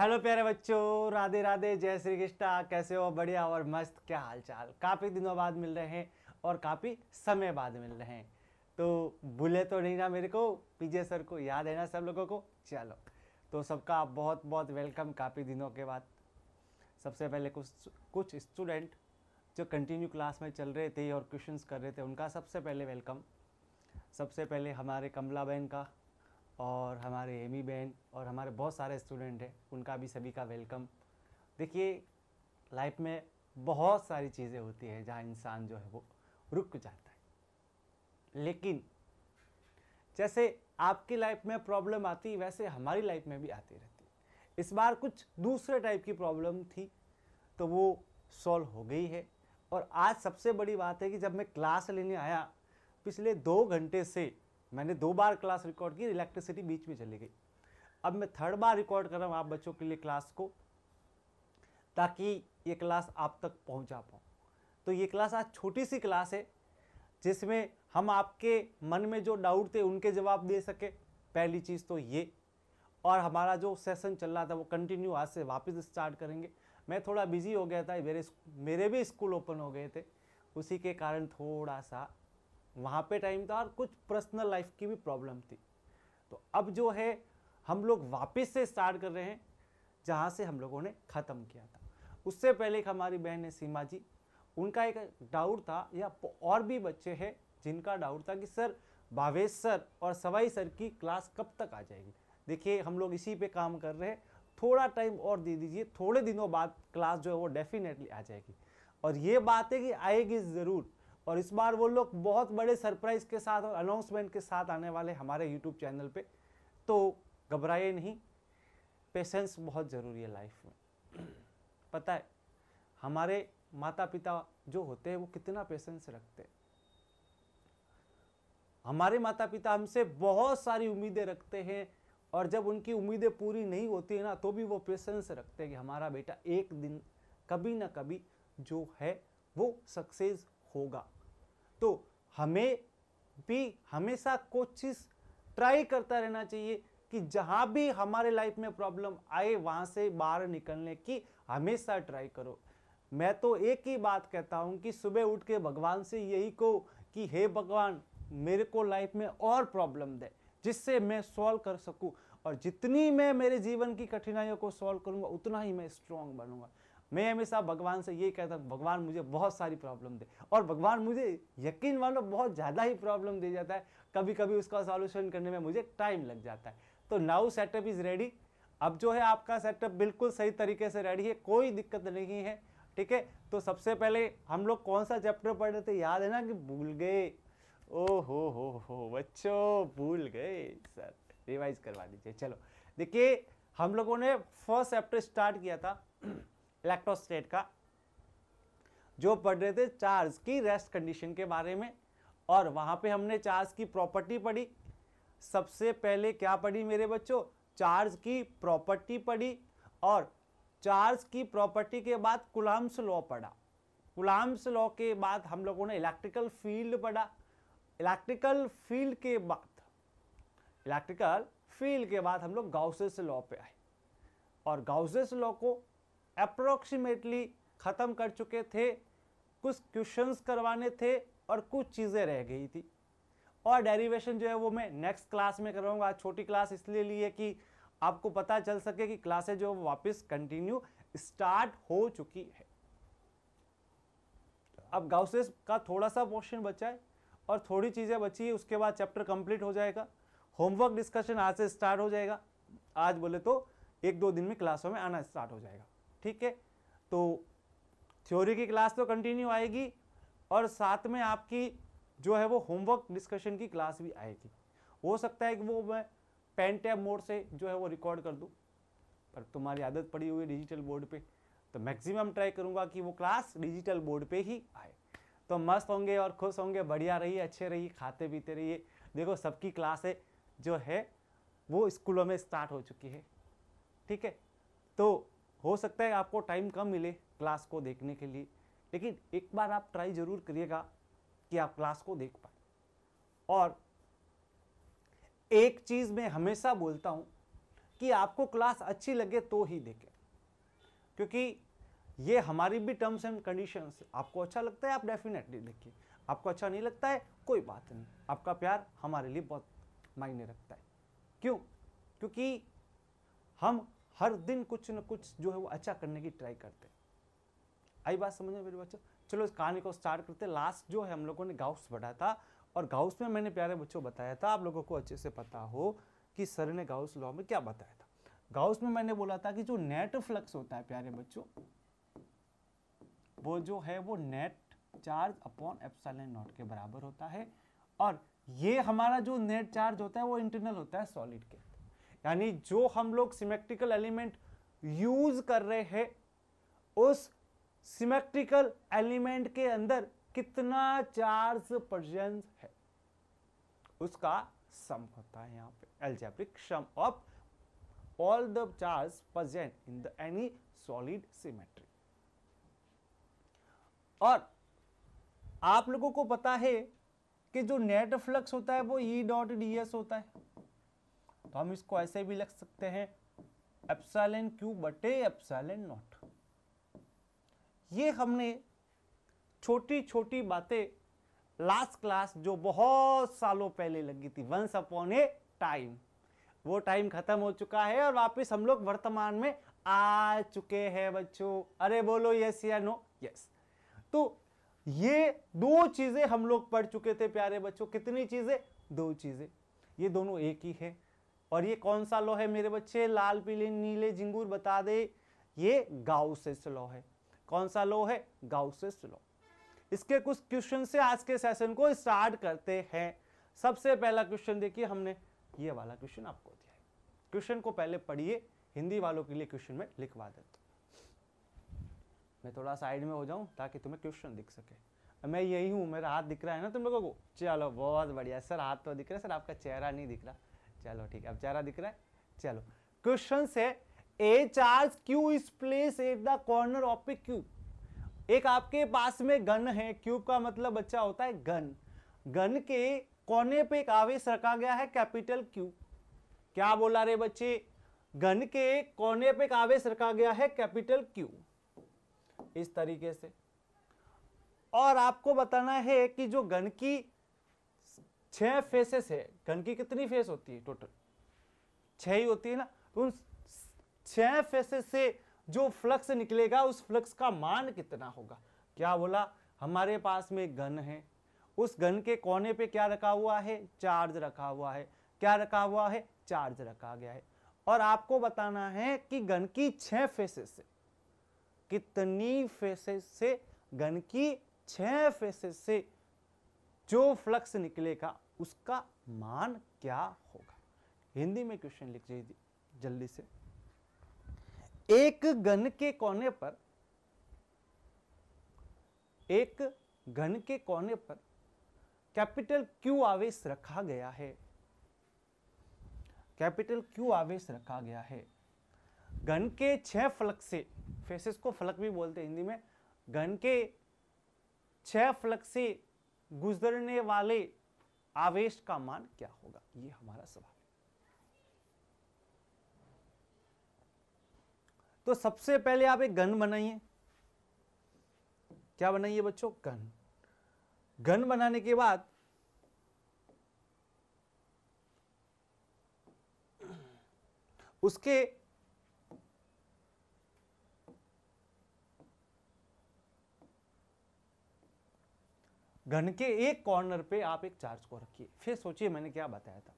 hello प्यारे बच्चों राधे राधे जय श्री कृष्णा कैसे हो बढ़िया और मस्त क्या हालचाल काफ़ी दिनों बाद मिल रहे हैं और काफ़ी समय बाद मिल रहे हैं तो भूले तो नहीं ना मेरे को पीजे सर को याद है ना सब लोगों को चलो तो सबका बहुत बहुत वेलकम काफ़ी दिनों के बाद सबसे पहले कुछ कुछ स्टूडेंट जो कंटिन्यू क्लास में चल रहे थे और क्वेश्चंस कर रहे थे उनका सबसे पहले वेलकम सबसे पहले हमारे कमला बहन का और हमारे एमी बहन और हमारे बहुत सारे स्टूडेंट हैं उनका भी सभी का वेलकम देखिए लाइफ में बहुत सारी चीज़ें होती हैं जहाँ इंसान जो है वो रुक जाता है लेकिन जैसे आपकी लाइफ में प्रॉब्लम आती वैसे हमारी लाइफ में भी आती रहती इस बार कुछ दूसरे टाइप की प्रॉब्लम थी तो वो सॉल्व हो गई है और आज सबसे बड़ी बात है कि जब मैं क्लास लेने आया पिछले दो घंटे से मैंने दो बार क्लास रिकॉर्ड की इलेक्ट्रिसिटी बीच में चली गई अब मैं थर्ड बार रिकॉर्ड कर रहा हूँ आप बच्चों के लिए क्लास को ताकि ये क्लास आप तक पहुँचा पाऊँ तो ये क्लास आज छोटी सी क्लास है जिसमें हम आपके मन में जो डाउट थे उनके जवाब दे सके पहली चीज़ तो ये और हमारा जो सेशन चल रहा था वो कंटिन्यू आज से वापस स्टार्ट करेंगे मैं थोड़ा बिजी हो गया था मेरे मेरे भी स्कूल ओपन हो गए थे उसी के कारण थोड़ा सा वहाँ पे टाइम था और कुछ पर्सनल लाइफ की भी प्रॉब्लम थी तो अब जो है हम लोग वापस से स्टार्ट कर रहे हैं जहाँ से हम लोगों ने ख़त्म किया था उससे पहले एक हमारी बहन है सीमा जी उनका एक डाउट था या और भी बच्चे हैं जिनका डाउट था कि सर भावेश सर और सवाई सर की क्लास कब तक आ जाएगी देखिए हम लोग इसी पे काम कर रहे हैं थोड़ा टाइम और दे दीजिए थोड़े दिनों बाद क्लास जो है वो डेफिनेटली आ जाएगी और ये बात है कि आएगी ज़रूर और इस बार वो लोग बहुत बड़े सरप्राइज के साथ और अनाउंसमेंट के साथ आने वाले हमारे यूट्यूब चैनल पे तो घबराइए नहीं पेशेंस बहुत ज़रूरी है लाइफ में पता है हमारे माता पिता जो होते हैं वो कितना पेशेंस रखते हैं हमारे माता पिता हमसे बहुत सारी उम्मीदें रखते हैं और जब उनकी उम्मीदें पूरी नहीं होती है ना तो भी वो पेशेंस रखते हैं कि हमारा बेटा एक दिन कभी ना कभी जो है वो सक्सेस होगा तो हमें भी हमेशा कोशिश ट्राई करता रहना चाहिए कि जहाँ भी हमारे लाइफ में प्रॉब्लम आए वहाँ से बाहर निकलने की हमेशा ट्राई करो मैं तो एक ही बात कहता हूँ कि सुबह उठ के भगवान से यही कहो कि हे भगवान मेरे को लाइफ में और प्रॉब्लम दे जिससे मैं सॉल्व कर सकूँ और जितनी मैं मेरे जीवन की कठिनाइयों को सॉल्व करूँगा उतना ही मैं स्ट्रांग बनूँगा मैं हमेशा भगवान से ये कहता हूँ भगवान मुझे बहुत सारी प्रॉब्लम दे और भगवान मुझे यकीन मानो बहुत ज़्यादा ही प्रॉब्लम दे जाता है कभी कभी उसका सॉल्यूशन करने में मुझे टाइम लग जाता है तो नाउ सेटअप इज़ रेडी अब जो है आपका सेटअप बिल्कुल सही तरीके से रेडी है कोई दिक्कत नहीं है ठीक है तो सबसे पहले हम लोग कौन सा चैप्टर पढ़ रहे थे याद है ना कि भूल गए ओ हो हो हो बच्चो भूल गए सर रिवाइज करवा दीजिए चलो देखिए हम लोगों ने फर्स्ट चैप्टर स्टार्ट किया था इलेक्ट्रोस्टेट का जो पढ़ रहे थे चार्ज की रेस्ट कंडीशन के बारे में और वहाँ पे हमने चार्ज की प्रॉपर्टी पढ़ी सबसे पहले क्या पढ़ी मेरे बच्चों चार्ज की प्रॉपर्टी पढ़ी और चार्ज की प्रॉपर्टी के बाद कुलाम्स लॉ पढ़ा कुलाम्स लॉ के बाद हम लोगों ने इलेक्ट्रिकल फील्ड पढ़ा इलेक्ट्रिकल फील्ड के बाद इलेक्ट्रिकल फील्ड के बाद हम लोग गाउसेस लॉ पे आए और गाउसेस लॉ को अप्रोक्सीमेटली ख़त्म कर चुके थे कुछ क्वेश्चंस करवाने थे और कुछ चीज़ें रह गई थी और डेरिवेशन जो है वो मैं नेक्स्ट क्लास में करवाऊँगा छोटी क्लास इसलिए ली है कि आपको पता चल सके कि क्लासेज जो वापस कंटिन्यू स्टार्ट हो चुकी है अब गाउसेस का थोड़ा सा पोर्शन बचा है और थोड़ी चीज़ें बची है उसके बाद चैप्टर कंप्लीट हो जाएगा होमवर्क डिस्कशन आज से स्टार्ट हो जाएगा आज बोले तो एक दो दिन में क्लासों में आना स्टार्ट हो जाएगा ठीक है तो थ्योरी की क्लास तो कंटिन्यू आएगी और साथ में आपकी जो है वो होमवर्क डिस्कशन की क्लास भी आएगी हो सकता है कि वो मैं पेन टैब मोड से जो है वो रिकॉर्ड कर दूँ पर तुम्हारी आदत पड़ी हुई डिजिटल बोर्ड पे तो मैक्सिमम ट्राई करूँगा कि वो क्लास डिजिटल बोर्ड पे ही आए तो मस्त होंगे और खुश होंगे बढ़िया रहिए अच्छे रहिए खाते पीते रहिए देखो सबकी क्लासें जो है वो स्कूलों में स्टार्ट हो चुकी है ठीक है तो हो सकता है आपको टाइम कम मिले क्लास को देखने के लिए लेकिन एक बार आप ट्राई ज़रूर करिएगा कि आप क्लास को देख पाए और एक चीज़ मैं हमेशा बोलता हूँ कि आपको क्लास अच्छी लगे तो ही देखें क्योंकि ये हमारी भी टर्म्स एंड कंडीशंस आपको अच्छा लगता है आप डेफिनेटली देखिए आपको अच्छा नहीं लगता है कोई बात नहीं आपका प्यार हमारे लिए बहुत मायने रखता है क्यों क्योंकि हम हर दिन कुछ न कुछ जो है वो अच्छा करने की ट्राई करते आई बात समझ में मेरे बच्चों चलो इस कहानी को स्टार्ट करते लास्ट जो है हम लोगों ने गाउस पढ़ा था और गाउस में मैंने प्यारे बच्चों बताया था आप लोगों को अच्छे से पता हो कि सर ने गाउस लॉ में क्या बताया था गाउस में मैंने बोला था कि जो नेट फ्लक्स होता है प्यारे बच्चों वो जो है वो net charge upon epsilon naught के बराबर होता है और ये हमारा जो नेट चार्ज होता है वो इंटरनल होता है सॉलिड के यानी जो हम लोग सिमेट्रिकल एलिमेंट यूज कर रहे हैं उस सिमेट्रिकल एलिमेंट के अंदर कितना चार्ज प्रजेंस है उसका सम होता है यहां पे algebraic sum of all the charge present in the any solid symmetry और आप लोगों को पता है कि जो नेट फ्लक्स होता है वो ई डॉट डी एस होता है तो हम इसको ऐसे भी लिख सकते हैं एप्सालन क्यू बटे एप्सालन नॉट ये हमने छोटी छोटी बातें लास्ट क्लास जो बहुत सालों पहले लगी थी वंस अपॉन ए टाइम वो टाइम खत्म हो चुका है और वापस हम लोग वर्तमान में आ चुके हैं बच्चों अरे बोलो यस या नो यस तो ये दो चीजें हम लोग पढ़ चुके थे प्यारे बच्चों कितनी चीजें दो चीजें ये दोनों एक ही है और ये कौन सा लॉ है मेरे बच्चे लाल पीले नीले झिंगूर बता दे ये गाउसेस लॉ है कौन सा लॉ है गाउसेस लॉ इसके कुछ क्वेश्चन से आज के सेशन को स्टार्ट करते हैं सबसे पहला क्वेश्चन देखिए हमने ये वाला क्वेश्चन आपको दिया है क्वेश्चन को पहले पढ़िए हिंदी वालों के लिए क्वेश्चन में लिखवा देता मैं थोड़ा साइड में हो जाऊं ताकि तुम्हें क्वेश्चन दिख सके मैं यही हूँ मेरा हाथ दिख रहा है ना तुम लोगों को चलो बहुत बढ़िया सर हाथ तो दिख रहा है सर आपका चेहरा नहीं दिख रहा चलो ठीक है अब चेहरा दिख रहा है चलो क्वेश्चन से a charge q is place at the corner of a cube एक आपके पास में गन है क्यूब का मतलब बच्चा होता है गन गन के कोने पे एक आवेश रखा गया है कैपिटल क्यू क्या बोला रे बच्चे गन के कोने पे एक आवेश रखा गया है कैपिटल क्यू इस तरीके से और आपको बताना है कि जो गन की छह फेसेस है गन की कितनी फेस होती है टोटल छह ही होती है ना तो उन छह फेसेस से जो फ्लक्स निकलेगा उस फ्लक्स का मान कितना होगा क्या बोला हमारे पास में गन है उस गन के कोने पे क्या रखा हुआ है चार्ज रखा हुआ है क्या रखा हुआ है चार्ज रखा गया है और आपको बताना है कि गन की छह फेसेस से कितनी फेसेस से गन की छह फेसेस से जो फ्लक्स निकलेगा उसका मान क्या होगा हिंदी में क्वेश्चन लिख दीजिए जल्दी से एक घन के कोने पर एक घन के कोने पर कैपिटल क्यू आवेश रखा गया है कैपिटल क्यू आवेश रखा गया है घन के छह फलक से फेसेस को फलक भी बोलते हैं हिंदी में घन के छह फलक से गुजरने वाले आवेश का मान क्या होगा ये हमारा सवाल है तो सबसे पहले आप एक घन बनाइए क्या बनाइए बच्चों घन घन बनाने के बाद उसके घन के एक कॉर्नर पे आप एक चार्ज को रखिए फिर सोचिए मैंने क्या बताया था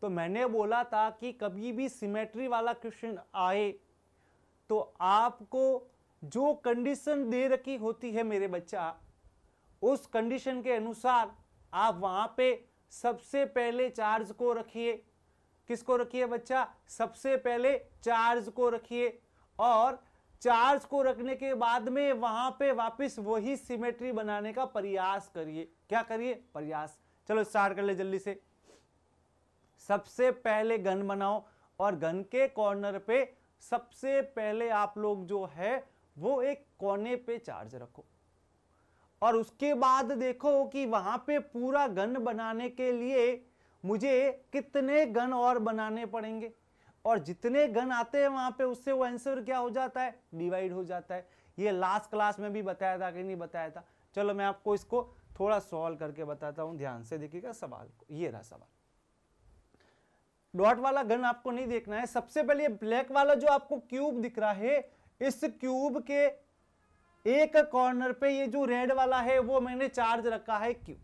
तो मैंने बोला था कि कभी भी सिमेट्री वाला क्वेश्चन आए तो आपको जो कंडीशन दे रखी होती है मेरे बच्चा उस कंडीशन के अनुसार आप वहां पे सबसे पहले चार्ज को रखिए किसको रखिए बच्चा सबसे पहले चार्ज को रखिए और चार्ज को रखने के बाद में वहां पे वापस वही सिमेट्री बनाने का प्रयास करिए क्या करिए प्रयास चलो स्टार्ट कर ले जल्दी से सबसे पहले गन बनाओ और गन के कॉर्नर पे सबसे पहले आप लोग जो है वो एक कोने पे चार्ज रखो और उसके बाद देखो कि वहां पे पूरा गन बनाने के लिए मुझे कितने गन और बनाने पड़ेंगे और जितने गन आते हैं वहां पे उससे वो आंसर क्या हो जाता है डिवाइड हो जाता है ये लास्ट क्लास में भी बताया था कि नहीं बताया था चलो मैं आपको इसको थोड़ा सॉल्व करके बताता हूँ ध्यान से देखिएगा सवाल को ये रहा सवाल डॉट वाला गन आपको नहीं देखना है सबसे पहले ब्लैक वाला जो आपको क्यूब दिख रहा है इस क्यूब के एक कॉर्नर पे ये जो रेड वाला है वो मैंने चार्ज रखा है क्यू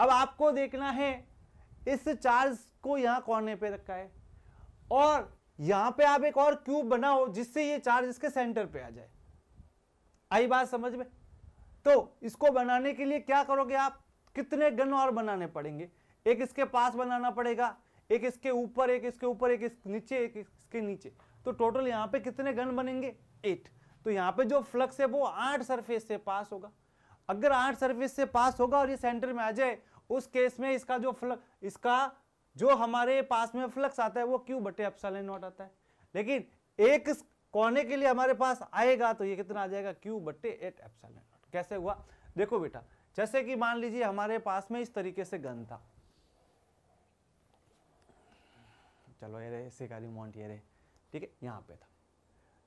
अब आपको देखना है इस चार्ज को यहां कॉर्नर पे रखा है और यहां पे आप एक और क्यूब बनाओ जिससे ये चार्ज इसके सेंटर पे आ जाए आई बात समझ में तो इसको बनाने के लिए क्या करोगे आप कितने गन और बनाने पड़ेंगे एक इसके पास बनाना पड़ेगा एक इसके ऊपर एक इसके ऊपर एक इसके नीचे एक इसके नीचे तो टोटल यहाँ पे कितने गन बनेंगे एट तो यहाँ पे जो फ्लक्स है वो आठ सरफेस से पास होगा अगर आठ सरफेस से पास होगा और ये सेंटर में आ जाए उस केस में इसका जो फ्लक्स इसका जो हमारे पास में फ्लक्स आता है वो क्यू बटे एप्सलन नॉट आता है लेकिन एक कोने के लिए हमारे पास आएगा तो ये कितना आ जाएगा क्यू बटे एट एप्सलन नॉट कैसे हुआ देखो बेटा जैसे कि मान लीजिए हमारे पास में इस तरीके से गन था चलो ये ऐसे सिकारी माउंट ये ठीक है यहाँ पे था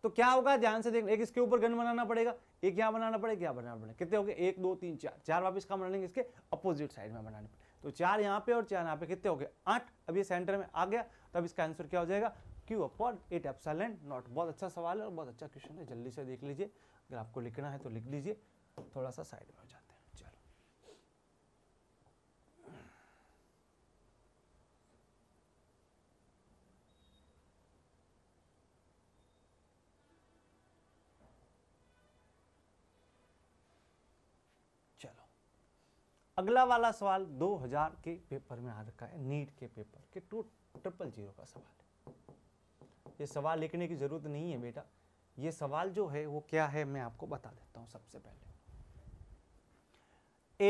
तो क्या होगा ध्यान से देखना एक इसके ऊपर गन बनाना पड़ेगा एक यहाँ बनाना पड़ेगा क्या बनाना पड़ेगा कितने हो गए एक दो तीन चार चार वापस कहाँ बना लेंगे इसके अपोजिट साइड में बनाने पड़ेगा तो चार यहाँ पे और चार यहाँ पे कितने हो गए आठ अब ये सेंटर में आ गया तो अब इसका आंसर क्या हो जाएगा q upon eight epsilon naught बहुत अच्छा सवाल है और बहुत अच्छा क्वेश्चन है जल्दी से देख लीजिए अगर आपको लिखना है तो लिख लीजिए थोड़ा सा साइड में हो अगला वाला सवाल 2000 के पेपर में आ रखा है नीट के पेपर के टू ट्रिपल जीरो का सवाल है ये सवाल लिखने की ज़रूरत नहीं है बेटा ये सवाल जो है वो क्या है मैं आपको बता देता हूं सबसे पहले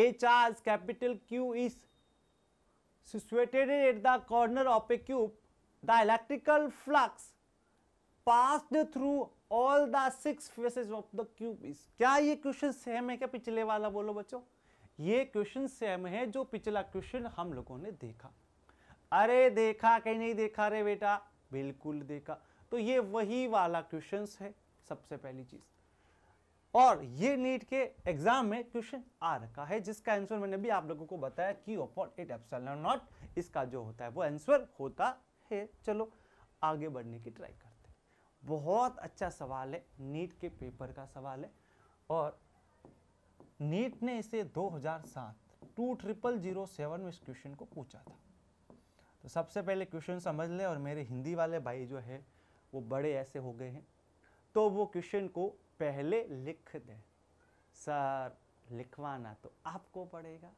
a charge capital q is situated at the corner of a cube the electrical flux passed through all the six faces of the cube is क्या ये क्वेश्चन सेम है क्या पिछले वाला बोलो बच्चों ये क्वेश्चन सेम है जो पिछला क्वेश्चन हम लोगों ने देखा अरे देखा कहीं नहीं देखा रे बेटा बिल्कुल देखा तो ये वही वाला क्वेश्चन है सबसे पहली चीज और ये नीट के एग्जाम में क्वेश्चन आ रखा है जिसका आंसर मैंने भी आप लोगों को बताया कि अपॉन इट एप्सल नॉट इसका जो होता है वो आंसर होता है चलो आगे बढ़ने की ट्राई करते हैं बहुत अच्छा सवाल है नीट के पेपर का सवाल है और नीट ने इसे 2007 टू ट्रिपल जीरो सेवन में इस क्वेश्चन को पूछा था तो सबसे पहले क्वेश्चन समझ लें और मेरे हिंदी वाले भाई जो है वो बड़े ऐसे हो गए हैं तो वो क्वेश्चन को पहले लिख दें सर लिखवाना तो आपको पड़ेगा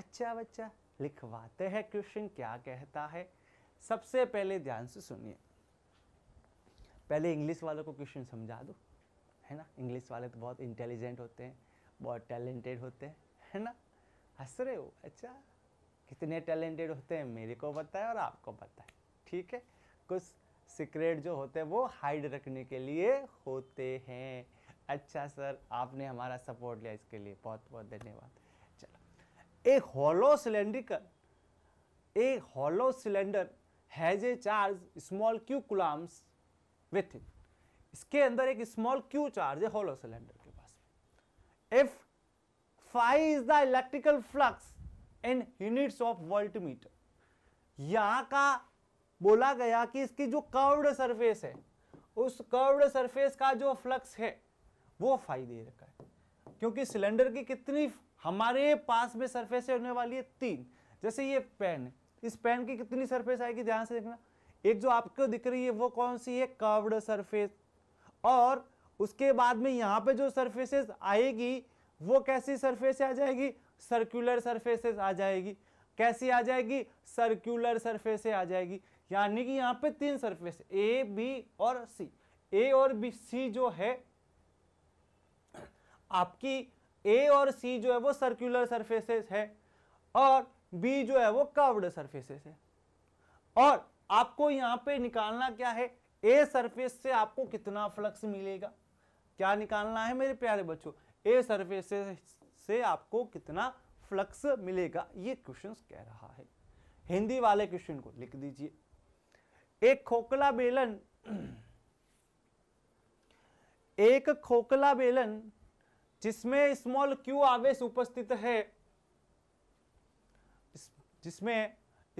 अच्छा बच्चा लिखवाते हैं क्वेश्चन क्या कहता है सबसे पहले ध्यान से सुनिए पहले इंग्लिश वालों को क्वेश्चन समझा दो है ना इंग्लिश वाले तो बहुत इंटेलिजेंट होते हैं बहुत टैलेंटेड होते हैं है ना हंस रहे हो अच्छा कितने टैलेंटेड होते हैं मेरे को पता है और आपको पता है ठीक है कुछ सीक्रेट जो होते हैं वो हाइड रखने के लिए होते हैं अच्छा सर आपने हमारा सपोर्ट लिया इसके लिए बहुत बहुत धन्यवाद चलो एक हॉलो सिलेंड्रिकल एक hollow cylinder has a charge small q coulombs with it इसके अंदर एक स्मॉल क्यू चार्ज है hollow cylinder if phi is the electrical flux in units of voltmeter यहां का बोला गया कि इसकी जो कर्व्ड सरफेस है उस कर्व्ड सरफेस का जो फ्लक्स है वो फाई दे रखा है क्योंकि सिलेंडर की कितनी हमारे पास में सरफेस होने वाली है तीन जैसे ये पेन इस पेन की कितनी सरफेस आएगी ध्यान से देखना एक जो आपको दिख रही है वो कौन सी है कर्व्ड सरफेस और उसके बाद में यहाँ पे जो सरफेसेस आएगी वो कैसी सरफेस आ जाएगी सर्कुलर सरफेसेस आ जाएगी कैसी आ जाएगी सर्कुलर सर्फेस आ जाएगी यानी कि यहाँ पे तीन सरफेस ए बी और सी ए और बी सी जो है आपकी ए और सी जो है वो सर्कुलर सरफेसेस है और बी जो है वो कर्व्ड सरफेसेस है और आपको यहाँ पे निकालना क्या है ए सरफेस से आपको कितना फ्लक्स मिलेगा क्या निकालना है मेरे प्यारे बच्चों ए सरफेस से, आपको कितना फ्लक्स मिलेगा ये क्वेश्चन कह रहा है हिंदी वाले क्वेश्चन को लिख दीजिए एक खोखला बेलन एक खोखला बेलन जिसमें स्मॉल क्यू आवेश उपस्थित है जिसमें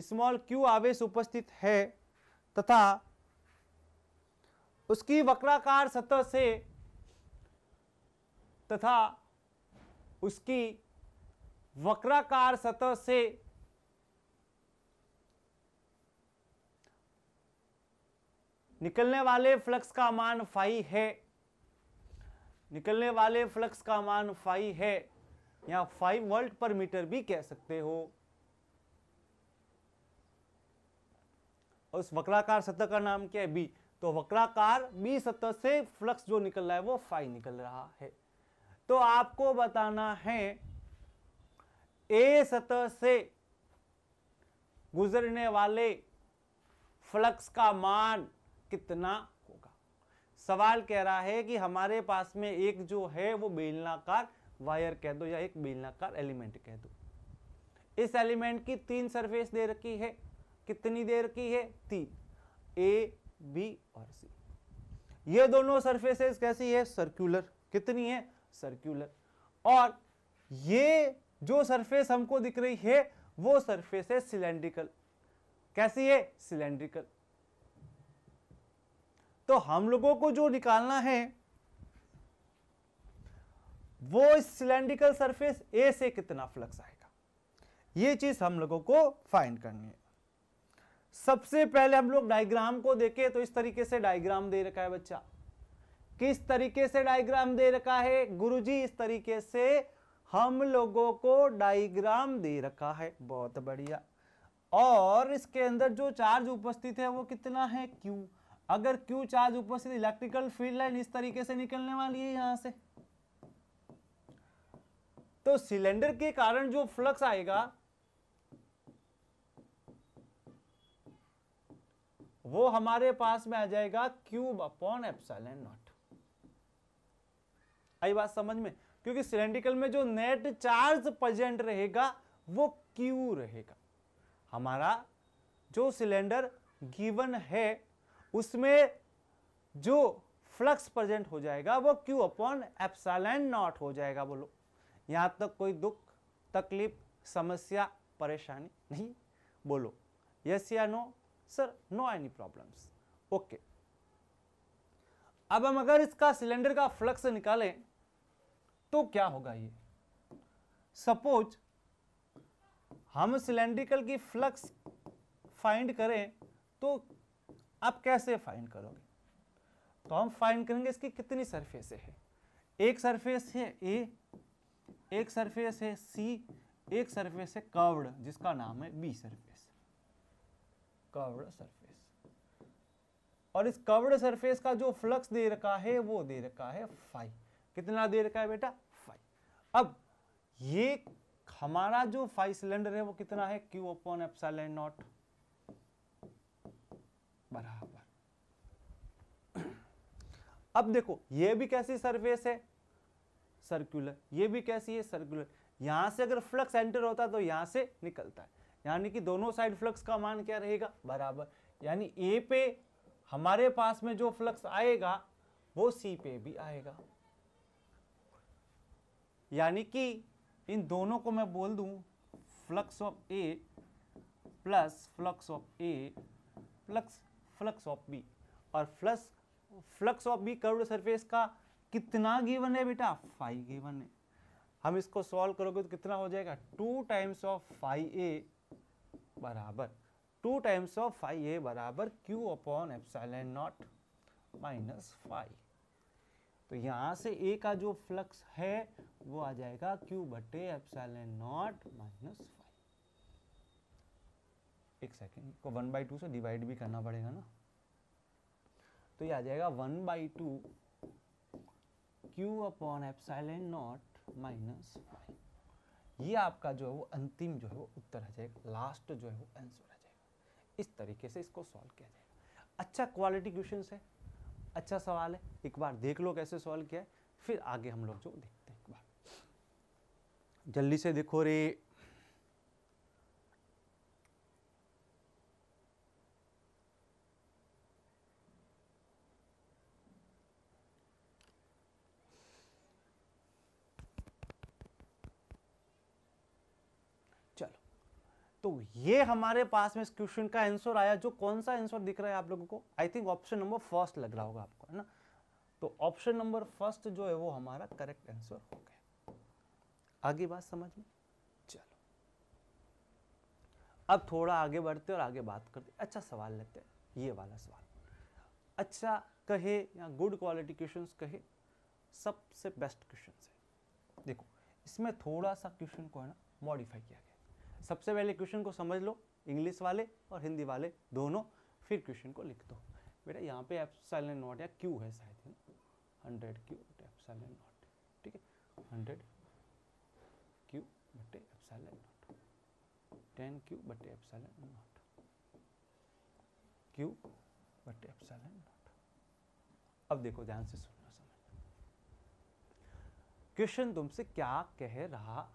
स्मॉल क्यू आवेश उपस्थित है तथा उसकी वक्राकार सतह से तथा उसकी वक्राकार सतह से निकलने वाले फ्लक्स का मान फाई है निकलने वाले फ्लक्स का मान फाई है या फाइव वोल्ट पर मीटर भी कह सकते हो उस वक्राकार सतह का नाम क्या है बी तो वक्राकार बी सतह से फ्लक्स जो निकल रहा है वो फाई निकल रहा है तो आपको बताना है ए सतह से गुजरने वाले फ्लक्स का मान कितना होगा सवाल कह रहा है कि हमारे पास में एक जो है वो बेलनाकार वायर कह दो या एक बेलनाकार एलिमेंट कह दो इस एलिमेंट की तीन सरफेस दे रखी है कितनी दे रखी है तीन ए बी और सी ये दोनों सरफेसेस कैसी है सर्कुलर कितनी है सर्क्यूलर और ये जो सरफेस हमको दिख रही है वो सरफेस है सिलेंड्रिकल कैसी है सिलेंड्रिकल तो हम लोगों को जो निकालना है वो इस सिलेंड्रिकल सरफेस ए से कितना फ्लक्स आएगा ये चीज हम लोगों को फाइंड करनी है सबसे पहले हम लोग डायग्राम को देखें तो इस तरीके से डायग्राम दे रखा है बच्चा किस तरीके से डायग्राम दे रखा है गुरुजी इस तरीके से हम लोगों को डायग्राम दे रखा है बहुत बढ़िया और इसके अंदर जो चार्ज उपस्थित है वो कितना है क्यू अगर क्यू चार्ज उपस्थित इलेक्ट्रिकल फील्ड लाइन इस तरीके से निकलने वाली है यहां से तो सिलेंडर के कारण जो फ्लक्स आएगा वो हमारे पास में आ जाएगा क्यूब अपॉन एप्सलन नॉट आई बात समझ में क्योंकि सिलेंड्रिकल में जो नेट चार्ज प्रेजेंट रहेगा वो क्यू रहेगा हमारा जो सिलेंडर गिवन है उसमें जो फ्लक्स प्रेजेंट हो जाएगा वो क्यू अपॉन एप्सालैन नॉट हो जाएगा बोलो यहाँ तक कोई दुख तकलीफ समस्या परेशानी नहीं बोलो यस या no sir no any problems okay अब हम अगर इसका सिलेंडर का फ्लक्स निकालें तो क्या होगा ये सपोज हम सिलेंड्रिकल की फ्लक्स फाइंड करें तो आप कैसे फाइंड करोगे तो हम फाइंड करेंगे इसकी कितनी सरफेस है एक सरफेस है ए एक सरफेस है सी एक सरफेस है कर्व्ड जिसका नाम है बी सरफेस कर्व्ड सरफेस और इस कर्व्ड सरफेस का जो फ्लक्स दे रखा है वो दे रखा है फाइव कितना दे रखा है बेटा फाइव अब ये हमारा जो फाइव सिलेंडर है वो कितना है क्यू अपॉन एप्साइलन नॉट बराबर अब देखो ये भी कैसी सरफेस है सर्कुलर ये भी कैसी है सर्कुलर यहां से अगर फ्लक्स एंटर होता है तो यहां से निकलता है यानी कि दोनों साइड फ्लक्स का मान क्या रहेगा बराबर यानी ए पे हमारे पास में जो फ्लक्स आएगा वो सी पे भी आएगा यानी कि इन दोनों को मैं बोल दूं flux of A plus flux of A plus flux of B और flux flux of B curve surface का कितना गिवन है बेटा फाइव गिवन है हम इसको सॉल्व करोगे तो कितना हो जाएगा two times of five A बराबर two times of five A बराबर q upon epsilon naught minus five तो यहाँ से ए का जो फ्लक्स है वो आ जाएगा क्यू बटे नॉट माइनस फाइव एक सेकेंड को वन बाई टू से डिवाइड भी करना पड़ेगा ना तो ये आ जाएगा one by two q upon epsilon naught minus five ये आपका जो है वो अंतिम जो है वो उत्तर आ जाएगा लास्ट जो है वो आंसर आ जाएगा इस तरीके से इसको सॉल्व किया जाएगा अच्छा क्वालिटी क्वेश्चन है अच्छा सवाल है एक बार देख लो कैसे सॉल्व किया है फिर आगे हम लोग जो देखते हैं एक बार जल्दी से देखो रे तो ये हमारे पास में इस क्वेश्चन का आंसर आया जो कौन सा आंसर दिख रहा है आप लोगों को I think option number first लग रहा होगा आपको है ना तो ऑप्शन नंबर फर्स्ट जो है वो हमारा करेक्ट आंसर हो गया आगे बात समझ में चलो अब थोड़ा आगे बढ़ते और आगे बात करते अच्छा सवाल लेते हैं ये वाला सवाल अच्छा कहे या गुड क्वालिटी क्वेश्चन कहे सबसे बेस्ट क्वेश्चन है देखो इसमें थोड़ा सा क्वेश्चन को है ना मॉडिफाई किया सबसे पहले क्वेश्चन को समझ लो इंग्लिश वाले और हिंदी वाले दोनों फिर क्वेश्चन को लिख दो बेटा यहाँ पे एप्सलन नॉट या क्यू है शायद हंड्रेड क्यू बटे एप्सलन नॉट ठीक है हंड्रेड क्यू बटे एप्सलन नॉट टेन क्यू बटे एप्सलन नॉट क्यू बटे एप्सलन नॉट अब देखो ध्यान से सुनना समझ क्वेश्चन तुमसे क्या कह रहा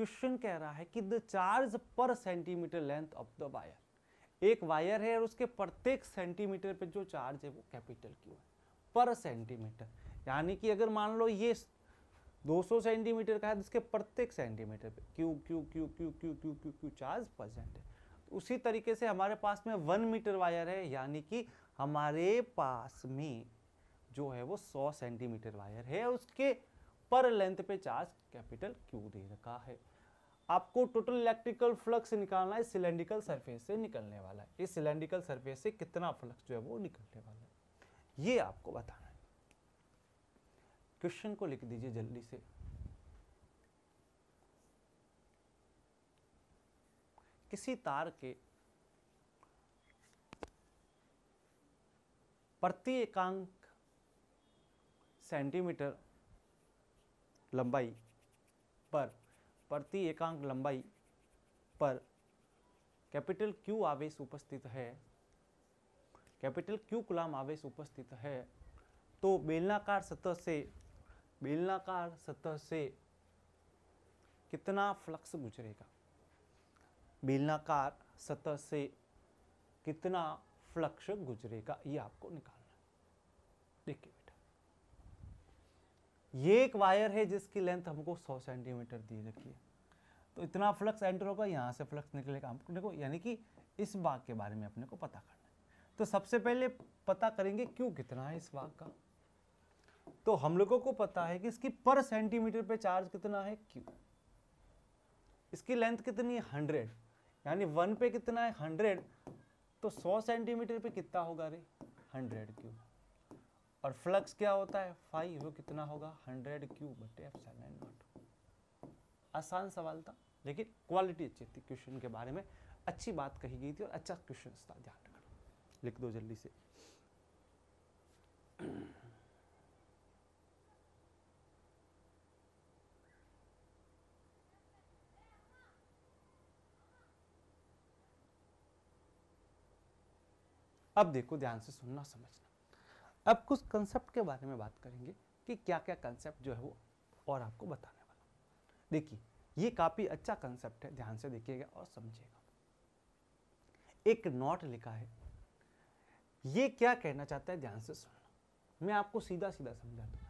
क्वेश्चन कह रहा है कि the charge per centimetre length of the wire एक वायर है और उसके प्रत्येक सेंटीमीटर पे जो चार्ज है वो कैपिटल क्यू है पर सेंटीमीटर यानी कि अगर मान लो ये 200 सेंटीमीटर का है तो इसके प्रत्येक सेंटीमीटर पे q q q q q q q q charge percent है तो उसी तरीके से हमारे पास में वन मीटर वायर है यानी कि हमारे पास में जो है वो सौ सेंटीमीटर वायर है उसके पर लेंथ पे चार्ज कैपिटल क्यू दे रखा है आपको टोटल इलेक्ट्रिकल फ्लक्स निकालना है सिलेंड्रिकल सरफेस से निकलने वाला है इस सिलेंड्रिकल सरफेस से कितना फ्लक्स जो है वो निकलने वाला है ये आपको बताना है क्वेश्चन को लिख दीजिए जल्दी से किसी तार के प्रति एकांक सेंटीमीटर लंबाई पर प्रति एकांक लंबाई पर कैपिटल क्यू आवेश उपस्थित है कैपिटल क्यू गुलाम आवेश उपस्थित है तो बेलनाकार सतह से बेलनाकार सतह से कितना फ्लक्स गुजरेगा बेलनाकार सतह से कितना फ्लक्स गुजरेगा ये आपको निकाल ये एक वायर है जिसकी लेंथ हमको 100 सेंटीमीटर दी रखी है तो इतना फ्लक्स एंटर होगा यहाँ से फ्लक्स निकलेगा हमको यानी कि इस बाग के बारे में अपने को पता करना है तो सबसे पहले पता करेंगे क्यों कितना है इस बाग का तो हम लोगों को पता है कि इसकी पर सेंटीमीटर पे चार्ज कितना है क्यू इसकी लेंथ कितनी है हंड्रेड यानी वन पे कितना है हंड्रेड तो सौ सेंटीमीटर पे कितना होगा रे हंड्रेड क्यू और फ्लक्स क्या होता है फाइव वो कितना होगा हंड्रेड क्यू बटे सेवन नॉट आसान सवाल था लेकिन क्वालिटी अच्छी थी क्वेश्चन के बारे में अच्छी बात कही गई थी और अच्छा क्वेश्चन था ध्यान रखना लिख दो जल्दी से अब देखो ध्यान से सुनना समझना अब कुछ कंसेप्ट के बारे में बात करेंगे कि क्या क्या कंसेप्ट जो है वो और आपको बताने वाला देखिए ये काफ़ी अच्छा कंसेप्ट है ध्यान से देखिएगा और समझिएगा एक नॉट लिखा है ये क्या कहना चाहता है ध्यान से सुनना मैं आपको सीधा सीधा समझाता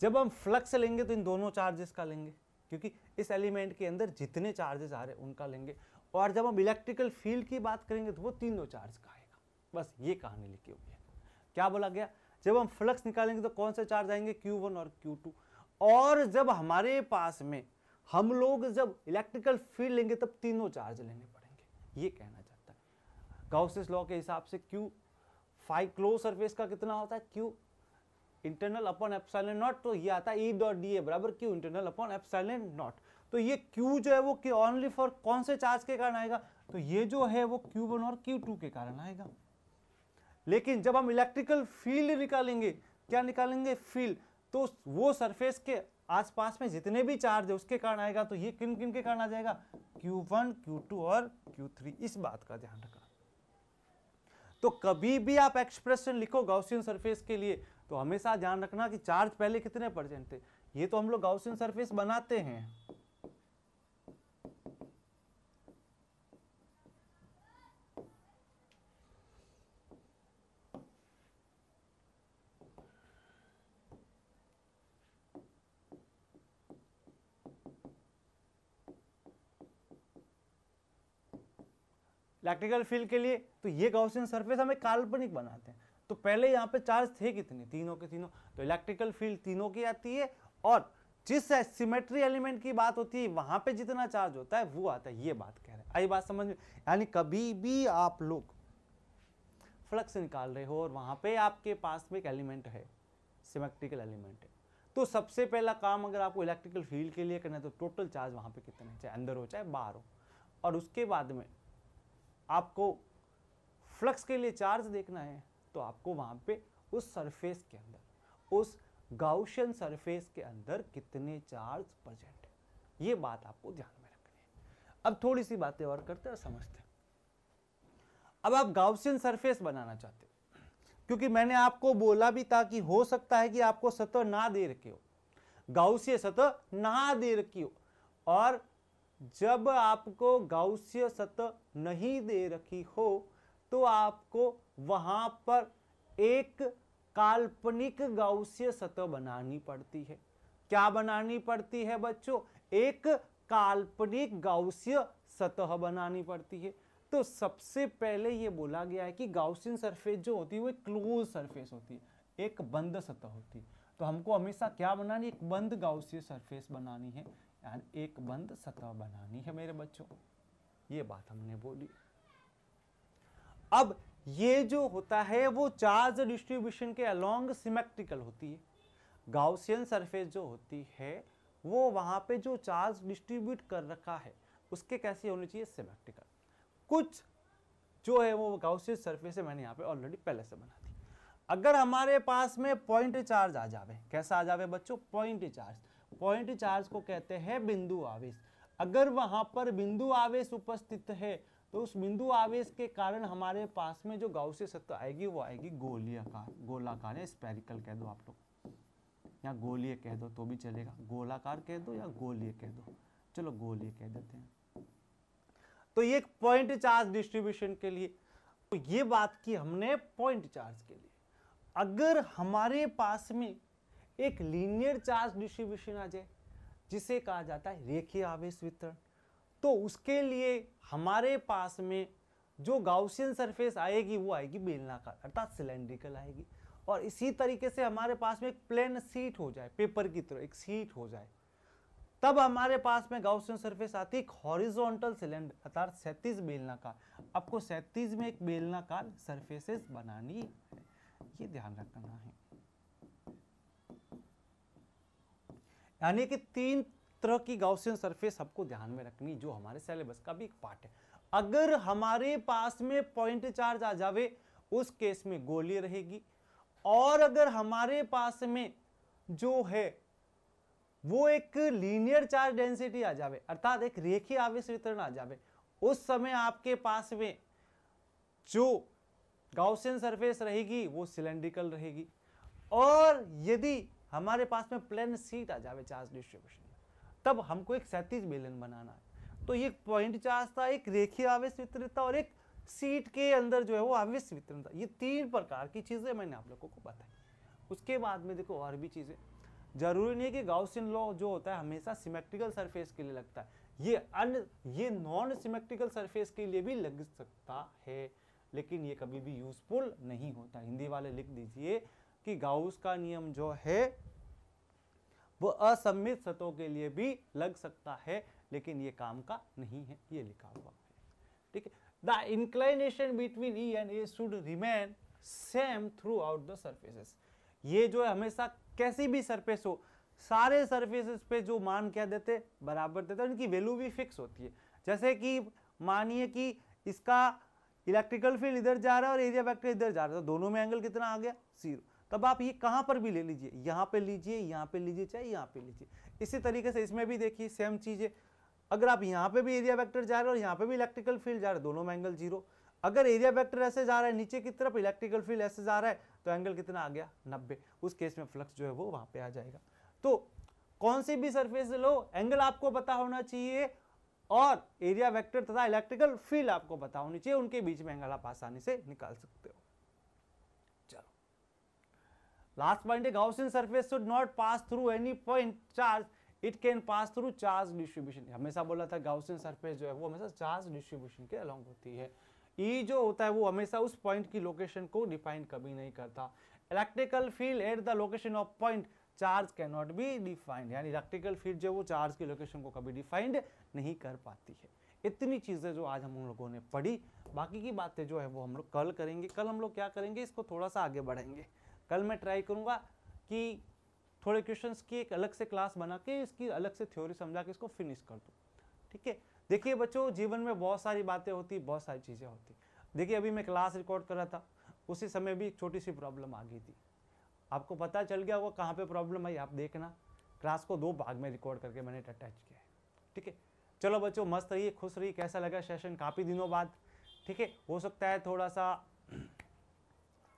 जब हम फ्लक्स लेंगे तो इन दोनों चार्जेस का लेंगे क्योंकि इस एलिमेंट के अंदर जितने चार्जेस आ रहे हैं उनका लेंगे और जब हम इलेक्ट्रिकल फील्ड की बात करेंगे तो वो तीनों चार्ज का आएगा बस ये कहानी लिखी हुई है क्या बोला गया जब हम फ्लक्स निकालेंगे तो कौन से चार्ज आएंगे Q1 और Q2 और जब हमारे पास में हम लोग जब इलेक्ट्रिकल फील्ड लेंगे तब तीनों चार्ज लेने पड़ेंगे ये कहना चाहता है गाउसेस लॉ के हिसाब से Q फाइव क्लोज सरफेस का कितना होता है Q internal upon epsilon naught तो ये आता है ई डॉट डी ए बराबर Q internal upon epsilon naught तो ये क्यू जो है वो ओनली फॉर कौन से चार्ज के कारण आएगा तो ये जो है वो क्यू वन और क्यू टू के कारण आएगा लेकिन जब हम इलेक्ट्रिकल फील्ड निकालेंगे क्या निकालेंगे फील्ड तो वो सरफेस के आसपास में जितने भी चार्ज है उसके कारण आएगा तो ये किन किन के कारण आ जाएगा Q1, Q2 और Q3 इस बात का ध्यान रखना तो कभी भी आप एक्सप्रेशन लिखो गाउसियन सरफेस के लिए तो हमेशा ध्यान रखना कि चार्ज पहले कितने परसेंट थे ये तो हम लोग गाउसियन सरफेस बनाते हैं प्रैक्टिकल फील्ड के लिए तो ये गौसियन सरफेस हमें काल्पनिक बनाते हैं तो पहले यहाँ पे चार्ज थे कितने तीनों के तीनों तो इलेक्ट्रिकल फील्ड तीनों की आती है और जिस सिमेट्री एलिमेंट की बात होती है वहाँ पे जितना चार्ज होता है वो आता है ये बात कह रहे हैं आई बात समझ में यानी कभी भी आप लोग फ्लक्स निकाल रहे हो और वहाँ पे आपके पास में एक एलिमेंट है सिमेट्रिकल एलिमेंट है तो सबसे पहला काम अगर आपको इलेक्ट्रिकल फील्ड के लिए करना है तो टोटल चार्ज वहाँ पर कितना चाहे अंदर हो चाहे बाहर हो और उसके बाद में आपको फ्लक्स के लिए चार्ज देखना है तो आपको वहाँ पे उस सरफेस के अंदर उस गाउशन सरफेस के अंदर कितने चार्ज प्रजेंट है ये बात आपको ध्यान में रखनी है अब थोड़ी सी बातें और करते हैं और समझते हैं अब आप गाउसियन सरफेस बनाना चाहते हो क्योंकि मैंने आपको बोला भी था कि हो सकता है कि आपको सतह ना दे रखी हो गाउसीय सतह ना दे रखी हो और जब आपको गौस्य सतह नहीं दे रखी हो तो आपको वहाँ पर एक काल्पनिक गौस्य सत बनानी पड़ती है क्या बनानी पड़ती है बच्चों एक काल्पनिक गौस्य सतह बनानी पड़ती है तो सबसे पहले ये बोला गया है कि गाउसियन सरफेस जो होती है वो एक क्लोज सरफेस होती है एक बंद सतह होती है तो हमको हमेशा क्या बनानी एक बंद गाउसीय सरफेस बनानी है यार एक बंद सतह बनानी है मेरे बच्चों ये बात हमने बोली अब ये जो होता है वो चार्ज डिस्ट्रीब्यूशन के अलोंग सिमेट्रिकल होती है गाउसियन सरफेस जो होती है वो वहाँ पे जो चार्ज डिस्ट्रीब्यूट कर रखा है उसके कैसे होने चाहिए सिमेट्रिकल कुछ जो है वो गाउसियन सरफेस है मैंने यहाँ पे ऑलरेडी पहले से बना दी अगर हमारे पास में पॉइंट चार्ज आ जावे कैसा आ जावे बच्चों पॉइंट चार्ज पॉइंट चार्ज को कहते हैं बिंदु आवेश अगर वहां पर बिंदु आवेश उपस्थित है तो उस बिंदु आवेश के कारण हमारे पास में जो गाँव सत्व आएगी वो आएगी गोलियाकार गोलाकार या स्पेरिकल कह दो आप लोग या गोलिय कह दो तो भी चलेगा गोलाकार कह दो या गोलिय कह दो चलो गोलिय कह देते हैं तो ये पॉइंट चार्ज डिस्ट्रीब्यूशन के लिए तो ये बात की हमने पॉइंट चार्ज के लिए अगर हमारे पास में एक लीनियर चार्ज डिस्ट्रीब्यूशन आ जाए जिसे कहा जाता है रेखीय आवेश वितरण तो उसके लिए हमारे पास में जो गाउसियन सरफेस आएगी वो आएगी बेलनाकार अर्थात सिलेंड्रिकल आएगी और इसी तरीके से हमारे पास में एक प्लेन सीट हो जाए पेपर की तरह एक सीट हो जाए तब हमारे पास में गाउसियन सरफेस आती है एक हॉरिजॉन्टल सिलेंडर अर्थात सैंतीस बेलनाकार आपको सैंतीस में एक बेलनाकार सरफेसेस बनानी है ये ध्यान रखना है यानी कि तीन तरह की गाउसियन सरफेस सबको ध्यान में रखनी जो हमारे सिलेबस का भी एक पार्ट है अगर हमारे पास में पॉइंट चार्ज आ जावे उस केस में गोली रहेगी और अगर हमारे पास में जो है वो एक लीनियर चार्ज डेंसिटी आ जावे अर्थात एक रेखी आवेश वितरण आ जावे उस समय आपके पास में जो गाउसियन सरफेस रहेगी वो सिलेंड्रिकल रहेगी और यदि हमारे पास में प्लेन सीट आ जावे चार्ज डिस्ट्रीब्यूशन तब हमको एक सैतीस बिलियन बनाना है तो ये पॉइंट चार्ज था एक रेखी आवेश वितरित था और एक सीट के अंदर जो है वो आवेश वितरण था ये तीन प्रकार की चीज़ें मैंने आप लोगों को बताई उसके बाद में देखो और भी चीज़ें जरूरी नहीं कि गाउसिन लॉ जो होता है हमेशा सिमेट्रिकल सरफेस के लिए लगता है ये अन ये नॉन सिमेट्रिकल सरफेस के लिए भी लग सकता है लेकिन ये कभी भी यूजफुल नहीं होता हिंदी वाले लिख दीजिए कि गाउस का नियम जो है वो असम्मित सतों के लिए भी लग सकता है लेकिन ये काम का नहीं है ये लिखा हुआ है ठीक है the inclination between E and A should remain same throughout the surfaces ये जो है हमेशा कैसी भी सरफेस हो सारे सर्फेसेस पे जो मान क्या देते बराबर देते उनकी वैल्यू भी फिक्स होती है जैसे कि मानिए कि इसका इलेक्ट्रिकल फील्ड इधर जा रहा है और एरिया वेक्टर इधर जा रहा है तो दोनों में एंगल कितना आ गया जीरो तब आप ये कहाँ पर भी ले लीजिए यहाँ पे लीजिए यहाँ पे लीजिए चाहे यहाँ पे लीजिए इसी तरीके से इसमें भी देखिए सेम चीज़ है अगर आप यहाँ पे भी एरिया वेक्टर जा रहे हो और यहाँ पे भी इलेक्ट्रिकल फील्ड जा रहे हो दोनों में एंगल जीरो अगर एरिया वेक्टर ऐसे जा रहा है नीचे की तरफ इलेक्ट्रिकल फील्ड ऐसे जा रहा है तो एंगल कितना आ गया नब्बे उस केस में फ्लक्स जो है वो वहाँ पर आ जाएगा तो कौन सी भी सरफेस लो एंगल आपको पता होना चाहिए और एरिया वेक्टर तथा इलेक्ट्रिकल फील्ड आपको पता होनी चाहिए उनके बीच में एंगल आप आसानी से निकाल सकते हो last point Gaussian surface should not pass through any point charge it can pass through charge distribution हमेशा बोला था गाउसियन सरफेस जो है वो हमेशा चार्ज डिस्ट्रीब्यूशन के अलॉन्ग होती है ई e जो होता है वो हमेशा उस पॉइंट की लोकेशन को डिफाइन कभी नहीं करता electrical field at the location of point charge can not be defined यानी इलेक्ट्रिकल फील्ड जो वो चार्ज की लोकेशन को कभी डिफाइंड नहीं कर पाती है इतनी चीज़ें जो आज हम लोगों ने पढ़ी बाकी की बातें जो है वो हम लोग कल करेंगे कल हम लोग क्या करेंगे इसको थोड़ा सा आगे बढ़ेंगे कल मैं ट्राई करूँगा कि थोड़े क्वेश्चन की एक अलग से क्लास बना के इसकी अलग से थ्योरी समझा के इसको फिनिश कर दूँ ठीक है देखिए बच्चों जीवन में बहुत सारी बातें होती बहुत सारी चीज़ें होती देखिए अभी मैं क्लास रिकॉर्ड कर रहा था उसी समय भी एक छोटी सी प्रॉब्लम आ गई थी आपको पता चल गया होगा कहाँ पे प्रॉब्लम आई आप देखना क्लास को दो भाग में रिकॉर्ड करके मैंने अटैच किया है ठीक है चलो बच्चों मस्त रहिए खुश रहिए कैसा लगा सेशन काफ़ी दिनों बाद ठीक है हो सकता है थोड़ा सा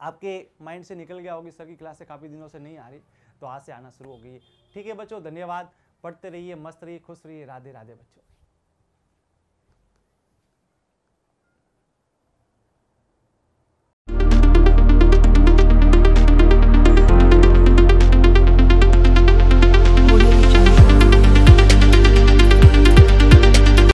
आपके माइंड से निकल गया होगी सर की क्लासें काफ़ी दिनों से नहीं आ रही तो आज से आना शुरू हो गई ठीक है बच्चों धन्यवाद पढ़ते रहिए मस्त रहिए खुश रहिए राधे राधे बच्चों